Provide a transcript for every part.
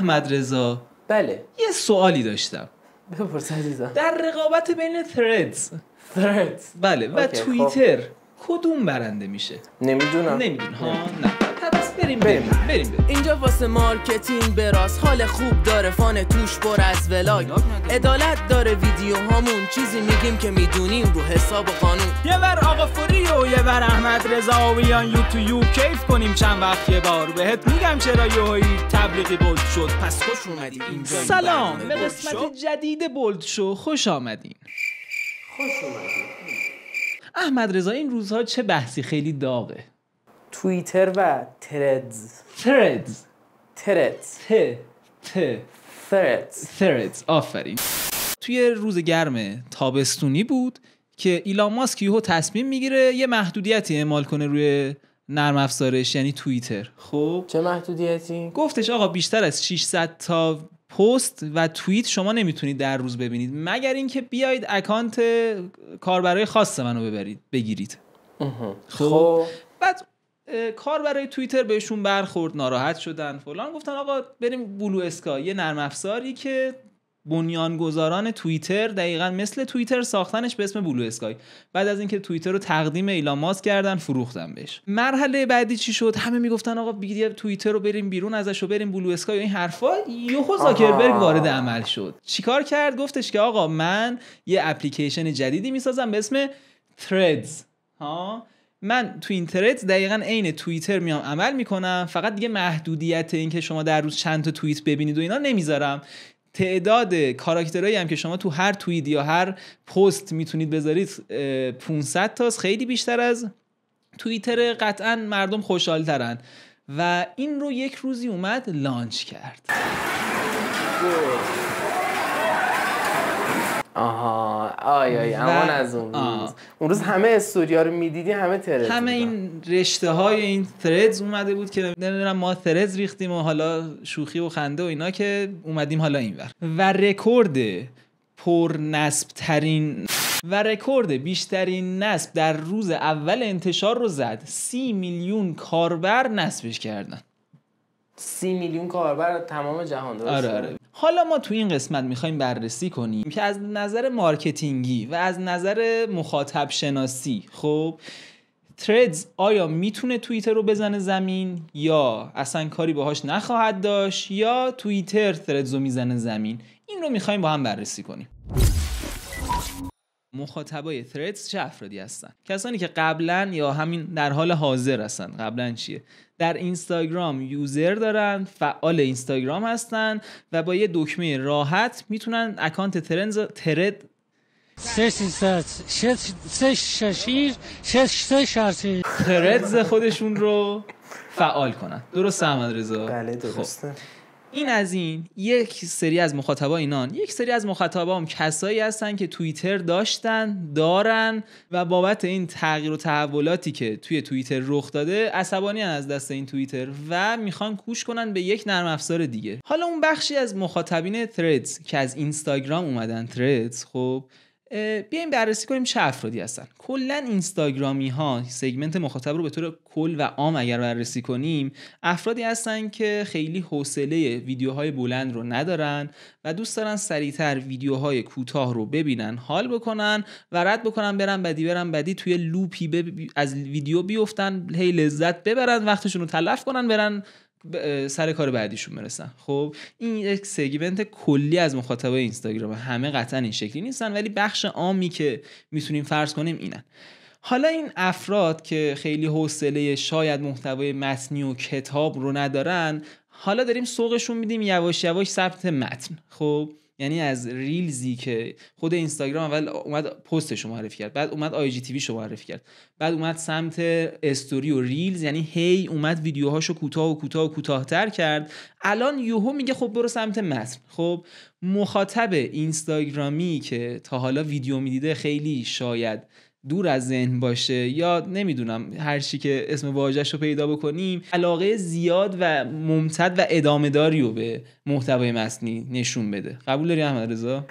احمد رضا بله یه سوالی داشتم بپرس عزیزم در رقابت بین تردز تردز بله و خب. توییتر کدوم برنده میشه نمیدونم نمیدونم ها نه بریم بریم اینجا واسه مارکتینگ براس حال خوب داره فان توش پر از ولای عدالت داره ویدیو هامون چیزی میگیم که میدونیم رو حساب و قانون یه بر آقا فوری و یه بر احمد رضا و یوتیوب یو کیف کنیم چند وقت یه بار بهت میگم چرا یوهایی تبلیغی بولد شد پس خوش اومدی اینجا سلام به قسمت جدید بولد شو خوش آمدین خوش اومدین احمد رضا این روزها چه بحثی خیلی داغه توییتر و تردز تردز تردز تردز تردز آفرین توی روز گرم تابستونی بود که ایلان ماسک یهو تصمیم میگیره یه محدودیتی اعمال کنه روی نرم افزارش یعنی توییتر خب چه محدودیتی گفتش آقا بیشتر از 600 تا پست و توییت شما نمیتونید در روز ببینید مگر اینکه بیایید اکانت کاربرای خاص منو ببرید بگیرید خب. خب بعد کار برای توییتر بهشون برخورد ناراحت شدن فلان گفتن آقا بریم بلو اسکا یه نرم افزاری که بنیانگذاران توییتر دقیقا مثل توییتر ساختنش به اسم بلو اسکای بعد از اینکه توییتر رو تقدیم ایلان کردن فروختن بهش مرحله بعدی چی شد همه میگفتن آقا بگیر توییتر رو بریم بیرون ازش رو بریم بلو اسکای و این حرفا یهو زاکربرگ وارد عمل شد چیکار کرد گفتش که آقا من یه اپلیکیشن جدیدی میسازم به اسم تردز ها من تو اینترنت دقیقا عین توییتر میام عمل میکنم فقط دیگه محدودیت که شما در روز چند تا توییت ببینید و اینا نمیذارم تعداد کاراکترهایی هم که شما تو هر توییت یا هر پست میتونید بذارید 500 تاست خیلی بیشتر از توییتر قطعا مردم خوشحال ترن و این رو یک روزی اومد لانچ کرد آی آی امان از اون روز اون روز همه استوریا رو میدیدی همه ترز همه این رشته های این ترز اومده بود که نمیدونم ما ترز ریختیم و حالا شوخی و خنده و اینا که اومدیم حالا اینور و رکورد پر نسب ترین و رکورد بیشترین نصب در روز اول انتشار رو زد سی میلیون کاربر نصبش کردن سی میلیون کاربر تمام جهان درسته آره، آره. حالا ما تو این قسمت میخوایم بررسی کنیم که از نظر مارکتینگی و از نظر مخاطب شناسی خب تردز آیا میتونه توییتر رو بزنه زمین یا اصلا کاری باهاش نخواهد داشت یا توییتر تردز رو میزنه زمین این رو میخوایم با هم بررسی کنیم مخاطبای ترتس چه افرادی هستن کسانی که قبلا یا همین در حال حاضر هستن قبلا چیه در اینستاگرام یوزر دارن فعال اینستاگرام هستن و با یه دکمه راحت میتونن اکانت ترنز ترد ترنز خودشون رو فعال کنن درست احمد رضا بله خب. درسته این از این یک سری از مخاطبا اینان یک سری از مخاطبا هم کسایی هستن که توییتر داشتن دارن و بابت این تغییر و تحولاتی که توی توییتر رخ داده عصبانی از دست این توییتر و میخوان کوش کنن به یک نرم افزار دیگه حالا اون بخشی از مخاطبین تردز که از اینستاگرام اومدن تردز خب بیایم بررسی کنیم چه افرادی هستن کلا اینستاگرامی ها سگمنت مخاطب رو به طور کل و عام اگر بررسی کنیم افرادی هستن که خیلی حوصله ویدیوهای بلند رو ندارن و دوست دارن سریعتر ویدیوهای کوتاه رو ببینن حال بکنن و رد بکنن برن بدی برن بدی توی لوپی از ویدیو بیفتن هی لذت ببرن وقتشون رو تلف کنن برن سر کار بعدیشون برسن خب این یک سگمنت کلی از مخاطبای اینستاگرام همه قطعا این شکلی نیستن ولی بخش عامی که میتونیم فرض کنیم اینن حالا این افراد که خیلی حوصله شاید محتوای متنی و کتاب رو ندارن حالا داریم سوقشون میدیم یواش یواش ثبت متن خب یعنی از ریلزی که خود اینستاگرام اول اومد پستش رو معرفی کرد بعد اومد آی جی تی معرفی کرد بعد اومد سمت استوری و ریلز یعنی هی اومد ویدیوهاشو کوتاه و کوتاه و کوتاهتر کرد الان یوهو میگه خب برو سمت متن خب مخاطب اینستاگرامی که تا حالا ویدیو میدیده خیلی شاید دور از ذهن باشه یا نمیدونم هر چی که اسم واژهش رو پیدا بکنیم علاقه زیاد و ممتد و ادامه داری رو به محتوای متنی نشون بده قبول داری احمد رضا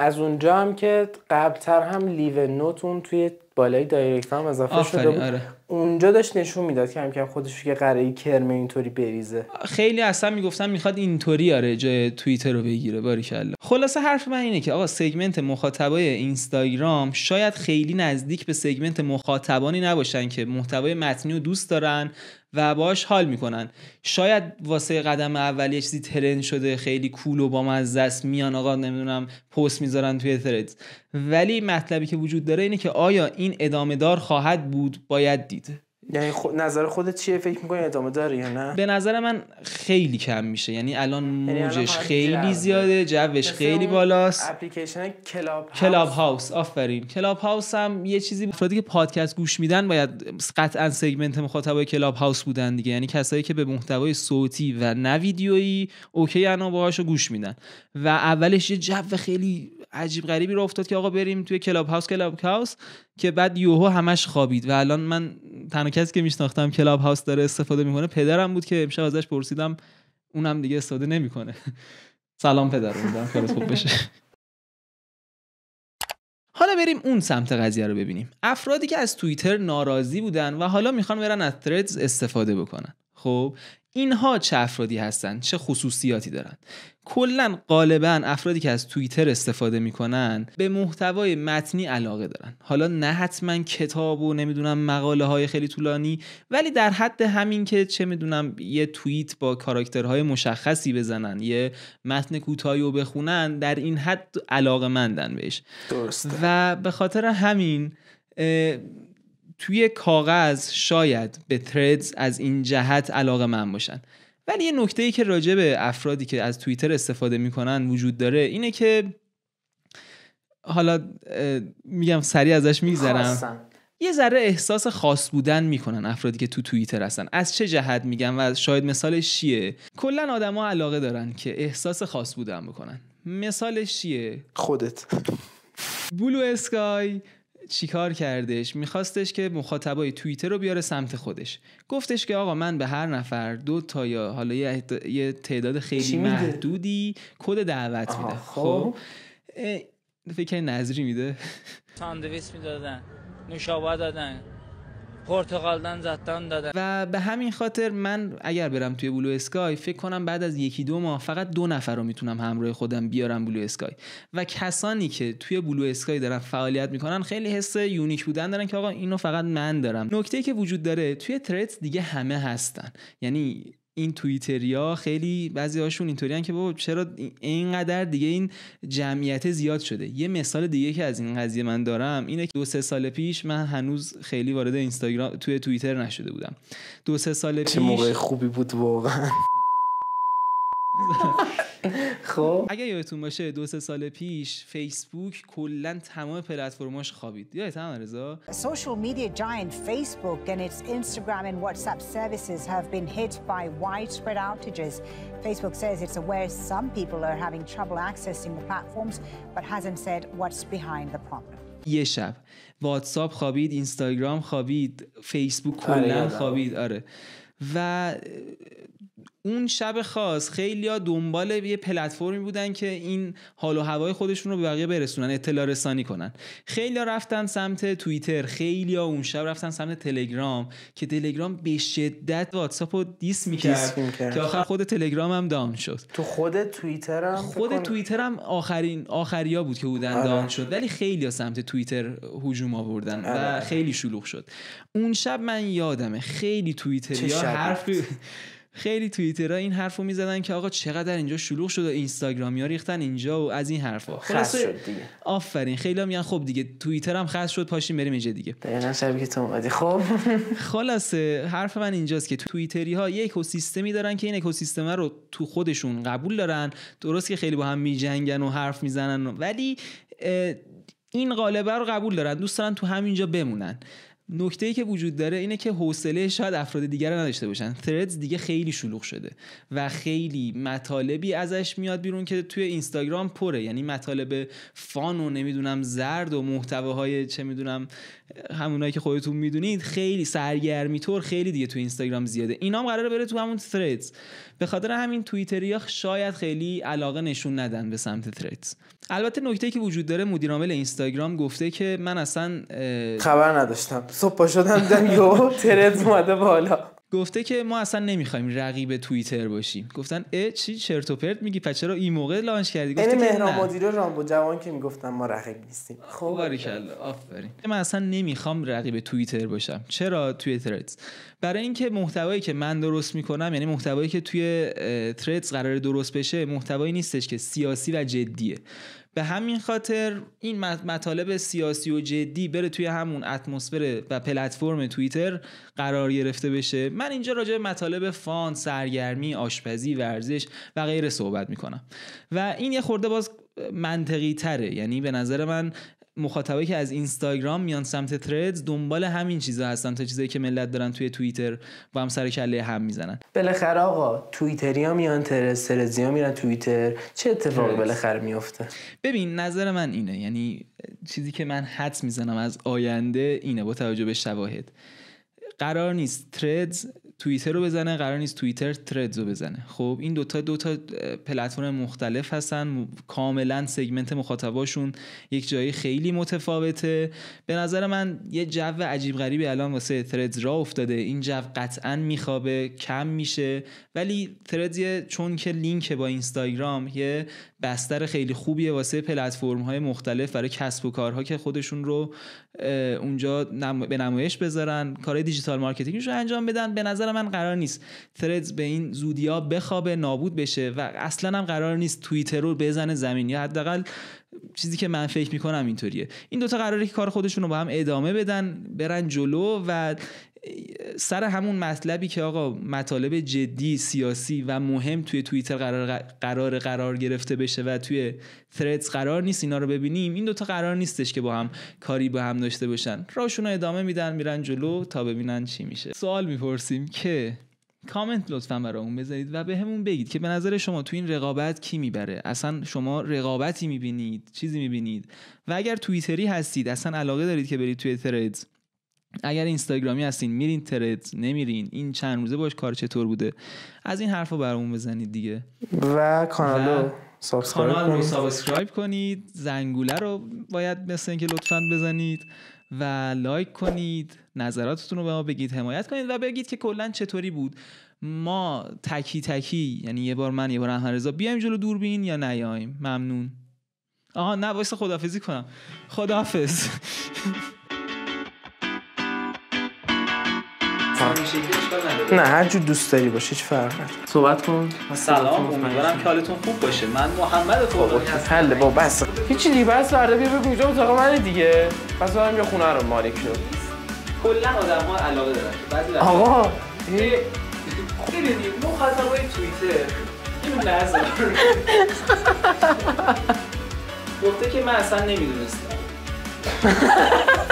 از اونجا هم که قبلتر هم لیو نوتون توی بالای دایرکت هم اضافه شده بود آره. اونجا داشت نشون میداد که که خودش که قرعه کرمه اینطوری بریزه خیلی اصلا میگفتم میخواد اینطوری آره جای توییتر رو بگیره باریکلا خلاصه حرف من اینه که آقا سگمنت مخاطبای اینستاگرام شاید خیلی نزدیک به سگمنت مخاطبانی نباشن که محتوای متنی رو دوست دارن و باش حال میکنن شاید واسه قدم اولی چیزی ترند شده خیلی کول cool و بامزه است میان آقا نمیدونم پست میذارن توی ترند ولی مطلبی که وجود داره اینه که آیا این ادامه دار خواهد بود باید دید یعنی نظر خودت چیه فکر میکنی ادامه داری یا نه به نظر من خیلی کم میشه یعنی الان یعنی موجش خیلی زیاده جوش خیلی بالاست اپلیکیشن کلاب هاوس کلاب هاوس آفرین کلاب هاوس هم یه چیزی افرادی که پادکست گوش میدن باید قطعا سگمنت مخاطبای کلاب هاوس بودن دیگه یعنی کسایی که به محتوای صوتی و نه ویدیویی اوکی انا باهاشو گوش میدن و اولش یه جو خیلی عجیب غریبی رو افتاد که آقا بریم توی کلاب هاوس کلاب هاوس که بعد یوهو همش خوابید و الان من تنها کسی که میشناختم کلاب هاوس داره استفاده میکنه پدرم بود که امشب ازش پرسیدم اونم دیگه استفاده نمیکنه سلام پدر بودم کارت خوب بشه حالا بریم اون سمت قضیه رو ببینیم افرادی که از توییتر ناراضی بودن و حالا میخوان برن از تردز استفاده بکنن خب اینها چه افرادی هستند چه خصوصیاتی دارند کلا غالبا افرادی که از توییتر استفاده میکنن به محتوای متنی علاقه دارن حالا نه حتما کتاب و نمیدونم مقاله های خیلی طولانی ولی در حد همین که چه میدونم یه توییت با کاراکترهای مشخصی بزنن یه متن کوتاهی رو بخونن در این حد علاقه مندن بهش درسته و به خاطر همین توی کاغذ شاید به تردز از این جهت علاقه من باشن ولی یه نکته ای که راجع به افرادی که از توییتر استفاده میکنن وجود داره اینه که حالا میگم سریع ازش میگذرم یه ذره احساس خاص بودن میکنن افرادی که تو توییتر هستن از چه جهت میگم و شاید مثالش چیه کلا آدما علاقه دارن که احساس خاص بودن بکنن مثالش چیه خودت بلو اسکای چیکار کردش میخواستش که مخاطبای توییتر رو بیاره سمت خودش گفتش که آقا من به هر نفر دو تا یا حالا یه تعداد خیلی محدودی کد دعوت میده خب, خب؟ فکر نظری میده ساندویچ میدادن نوشابه دادن زدن و به همین خاطر من اگر برم توی بلو اسکای فکر کنم بعد از یکی دو ماه فقط دو نفر رو میتونم همراه خودم بیارم بلو اسکای و کسانی که توی بلو اسکای دارن فعالیت میکنن خیلی حس یونیک بودن دارن که آقا اینو فقط من دارم نکته که وجود داره توی ترتس دیگه همه هستن یعنی این توییتریا خیلی بعضی هاشون اینطوریان که بابا چرا اینقدر دیگه این جمعیت زیاد شده یه مثال دیگه که از این قضیه من دارم اینه که دو سه سال پیش من هنوز خیلی وارد اینستاگرام توی توییتر نشده بودم دو سه سال پیش چه موقع خوبی بود واقعا خب اگه یادتون باشه دو سه سال پیش فیسبوک کلا تمام پلتفرماش خوابید یادت هم رضا Social media giant Facebook and its Instagram and WhatsApp services have been hit by widespread outages. Facebook says it's aware some people are having trouble accessing the platforms but hasn't said what's behind the problem. یه شب واتساپ خوابید اینستاگرام خوابید فیسبوک کلا خوابید آره و اون شب خاص خیلی ها دنبال یه پلتفرمی بودن که این حال و هوای خودشون رو به بقیه برسونن اطلاع رسانی کنن خیلی ها رفتن سمت توییتر خیلی ها اون شب رفتن سمت تلگرام که تلگرام به شدت واتساپ رو دیس میکرد که آخر خود تلگرام هم داون شد تو خود توییتر هم خود توییتر هم آخرین آخریا بود که بودن آره. داون شد ولی خیلی ها سمت توییتر هجوم آوردن آره. و آره. خیلی شلوغ شد اون شب من یادمه خیلی توییتریا حرف خیلی توییترها این حرفو میزدن که آقا چقدر اینجا شلوغ شده اینستاگرامیا ریختن اینجا و از این حرفا خلاص شد دیگه آفرین خیلی میگن خب دیگه توییتر هم خاص شد پاشیم بریم اینجا دیگه دقیقاً سر تو خب خلاصه حرف من اینجاست که توییتری ها یک اکوسیستمی دارن که این اکوسیستم رو تو خودشون قبول دارن درست که خیلی با هم میجنگن و حرف میزنن ولی این قالبه رو قبول دارن دوست دارن تو همینجا بمونن نکته که وجود داره اینه که حوصله شاید افراد دیگر رو نداشته باشن ترز دیگه خیلی شلوغ شده و خیلی مطالبی ازش میاد بیرون که توی اینستاگرام پره یعنی مطالب فان و نمیدونم زرد و محتواهای چه میدونم همونایی که خودتون میدونید خیلی سرگرمی طور خیلی دیگه تو اینستاگرام زیاده اینا هم قراره بره تو همون ترز به خاطر همین توییتریا شاید خیلی علاقه نشون ندن به سمت ترز البته نکته که وجود داره مدیر عامل اینستاگرام گفته که من اصلا خبر نداشتم صبح شدم دیدم یو ترند اومده بالا گفته که ما اصلا نمیخوایم رقیب توییتر باشیم گفتن اه چی چرت و پرت میگی پس چرا این موقع لانچ کردی گفته یعنی مهران مدیر رامبو جوان که میگفتن ما رقیب نیستیم خب, خب، باریکلا آفرین من اصلا نمیخوام رقیب توییتر باشم چرا توی ترتز برای اینکه محتوایی که من درست میکنم یعنی محتوایی که توی ترتز قرار درست بشه محتوایی نیستش که سیاسی و جدیه به همین خاطر این مطالب سیاسی و جدی بره توی همون اتمسفر و پلتفرم توییتر قرار گرفته بشه من اینجا راجع به مطالب فان سرگرمی آشپزی ورزش و غیره صحبت میکنم و این یه خورده باز منطقی تره یعنی به نظر من مخاطبایی که از اینستاگرام میان سمت تردز دنبال همین چیزا هستن تا چیزایی که ملت دارن توی توییتر و هم سر کله هم میزنن بالاخره آقا ها میان ترزی ها میرن توییتر چه اتفاقی بالاخره میفته ببین نظر من اینه یعنی چیزی که من حدس میزنم از آینده اینه با توجه به شواهد قرار نیست ترید توییتر رو بزنه قرار نیست توییتر تردز رو بزنه خب این دوتا دوتا پلتفرم مختلف هستن کاملا سگمنت مخاطباشون یک جایی خیلی متفاوته به نظر من یه جو عجیب غریبی الان واسه تردز را افتاده این جو قطعا میخوابه کم میشه ولی تردز چون که لینک با اینستاگرام یه بستر خیلی خوبیه واسه پلتفرم های مختلف برای کسب و کارها که خودشون رو اونجا به نمایش بذارن کار دیجیتال مارکتینگش رو انجام بدن به نظر من قرار نیست ترز به این زودیا بخوابه نابود بشه و اصلا هم قرار نیست توییتر رو بزنه زمین یا حداقل چیزی که من فکر میکنم اینطوریه این دوتا قراره که کار خودشون رو با هم ادامه بدن برن جلو و سر همون مطلبی که آقا مطالب جدی سیاسی و مهم توی توییتر قرار قرار قرار گرفته بشه و توی ترتس قرار نیست اینا رو ببینیم این دوتا قرار نیستش که با هم کاری با هم داشته باشن راشون ادامه میدن میرن جلو تا ببینن چی میشه سوال میپرسیم که کامنت لطفا برامون بذارید و به همون بگید که به نظر شما تو این رقابت کی میبره اصلا شما رقابتی میبینید چیزی میبینید و اگر توییتری هستید اصلا علاقه دارید که برید توی ترید اگر اینستاگرامی هستین میرین ترد نمیرین این چند روزه باش کار چطور بوده از این حرفا برامون بزنید دیگه و کانال رو رو سابسکرایب کنید زنگوله رو باید مثل اینکه لطفا بزنید و لایک کنید نظراتتون رو به ما بگید حمایت کنید و بگید که کلا چطوری بود ما تکی تکی یعنی یه بار من یه بار احمد رضا بیایم جلو دوربین یا نیایم ممنون آها نه واسه کنم خدافز نه هر جور دوست داری باشه چه فرق نداره صحبت کن سلام امیدوارم که حالتون خوب باشه من محمد فوقانی هستم حله با بس هیچ دیگه بس فردا بیا بگو اینجا اتاق من دیگه پس برم یه خونه رو مالک شو کلا آدم ها علاقه دارن بعضی آقا ببینید مخاطبای توییتر اینو لازم گفته که من اصلا نمیدونستم